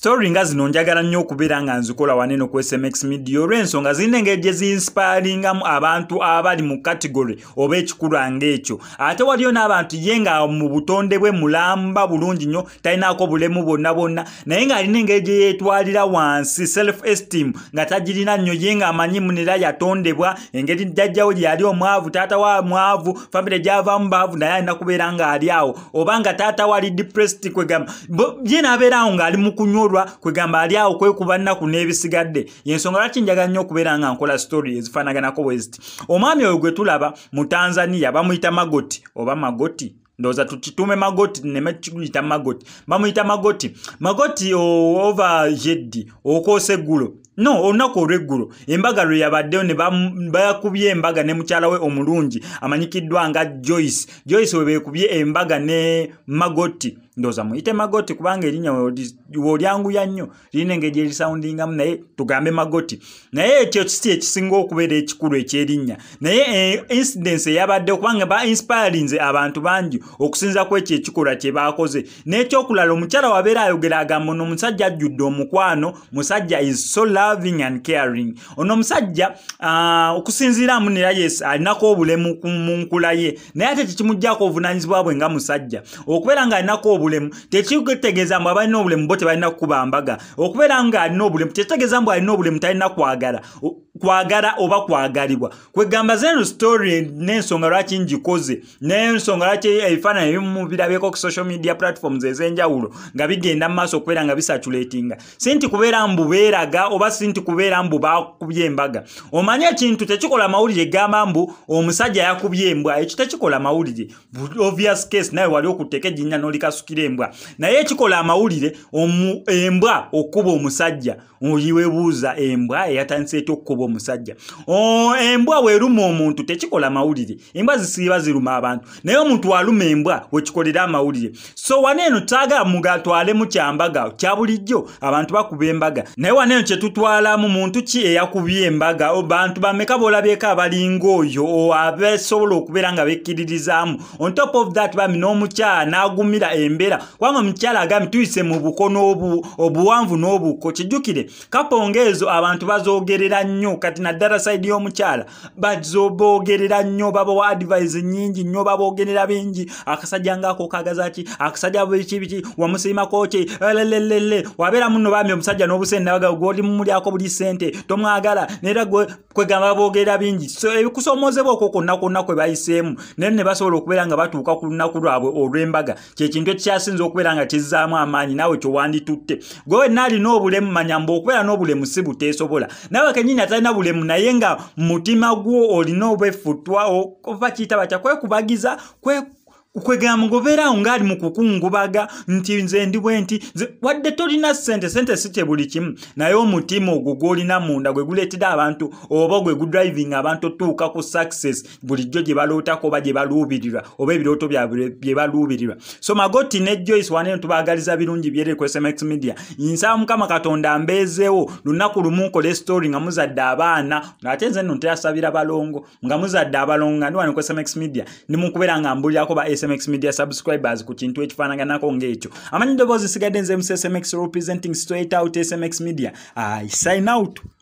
story nga zino njagala nnyo okubeera nga nzikola waneno ku smx media olw'ensonga zirina engeri gye ziinspiringamu abantu abali mu kategore oba ekikulwanga ekyo ate waliyo n'abantu ye nga mu butonde bwe mulamba bulungi nnyo talinaako bulemu bonna bonna naye ng'alina engeri gye yeetwalira wansi self esteem nga tagirina nnyo ye ng'amanyi munera yatondebwa engeri jjajjawo gye yali omwavu taata wa mwavu famire gyavaamu baavu naye alina kubeera ng'ali awo oba nga taata wali depressed kwegamba ye n'abeeraawo ng'ali mu kunywa kikolwa kwegamba ali awo kwekuba nnaku n'ebisigadde yensonga lwaki njaga nnyo okubeera nga nkola sitori ezifaanaganako weziti omwami oyo gwe tulaba mu tanzania bamuyita magoti oba magoti ndowooza tukitume magoti nemekiyita magoti bamuyita magoti magoti ova jeddi okoosa eggulo no olunaku olweggulo embaga lwe yabaddeo ne bakubye embaga ne mukyala we omulungi amanyikiddwa nga joyce joyce webekubye embaga ne magoti ndoza muyite magoti kubanga erinnya wolyanguya nnyo lirina engeri erisaundingamu naye tugambe magoti naye ekyo kisi ekisinga okubeera ekikulu ekyerinnya naye eh, incidence eyabadde kubanga bainspirinze abantu bangi okusinza ku ekyo ekikolwa kyebakoze n'ekyokulala omukyala wabeera ayogera agamba ono omusajja ajjudde omukwano musajja is so loving and caring ono omusajja ah, okusinziiramu nera yes alinako obulemu mu nkula ye naye ate tekimugjako obuvunanyizibwa bwe nga musajja okubeera ng'alinako obulemu tekitegeeza mbu abalina obulemu bo tebalina kukuba mbaga okubeera ngaalina obulemu tekitegeeza mbu alina obulemu talina kwagala kwagala oba kwagalibwa kwegamba zeno story n'ensonga lwaki ngikoze n'ensonga lwaki ebifaananyi ebimu birabyeko ku social media platforms ez'enjawulo nga bigenda mu maaso okubeera nga bisatulatinga si nti kubeera mbu beeraga oba si nti kubeera mbu bakubye embaga omanye ekintu tekikola mawulire gamba mbu omusajja yakubye embwa ekyo tekikola mawulire obvious case naye wali okutteka ejinnya n'olikasukira embwa naye ekikola amawulire embwa okukuba omusajja oyiwebuuza embwa eyatandisa ety okukuba omusajja oh, embwa weruma omuntu tekikola mawulire embwa zisiiba ziruma abantu naye omuntu waluma embwa wekikolera amawulire so waneeno twagala mugatwalemu kyambaga kyabulijjo abantu bakuba embaga naye waneeno kyetutwalamu muntu ki eyakubya embaga bantu bameka boolabyeko abalinga oyo abasobola okubeera nga bekkiririzaamu on top of that bami n'omukyala n'agumira embeera kubanga omukyala agambi tuyise mu buko n'obuwanvu n'obuko kijjukire kapongo ezo abantu bazogerera nnyo kati naddala sayidi y'omukyala bazoboogerera nnyo babawa advise nyingi nnyo baboogerera bingi akasajja ngaako kagazaki akasajja bikibiki wamusiimakoki lelelele eh, wabeera muno bambi omusajja n'obusenaaga gwolimumulyako buli sente tomwagala neera kwegamba baboogerera bingi ebikusomozebwa eh, okwo konna konna kwe bayiseemu naye ne basobola okubeera nga batuuka ku lunaku lwabwe olw'embaga kyekintu ekikyasinza okubeera nga kizzaamu amaanyi naawe kyowanditutte gwewenna alina obulemu manyambe okubeera n'obulemu si buteesobola naawe kenyini atalina bonna bulemu naye nga mutima gwo olina obwefutwa okuva kiyitaba kyakwekubagiza kwegambo beera awo ngaali mu kukungubaga nti nze ndiwe nti wadde tolina ssente sente site buli kimu naye omutima ogwo gwolina munda gwe guleetera abantu oba gwe gudriving abantu otuuka ku success bulijjo gye balootako oba gye baluubirirwa oba ebirooto byabwe bye baluubirirwa so magoti ne joyce wanene tubaagaliza birungi byere ku smx media nsaba mukama katonda mbeezeewo lunaku lumunkola estory nga muzadde abaana ate nze nno ntasabira balongo nga muzadde abalongo nga ndiwane ku smx media ndimukubeera nga mbulirako ba smx media subscribers ku kintu ekifaanaganako ngaekyo amanyi doboozi sigadde nze mu smx representing straight out smx media i sign out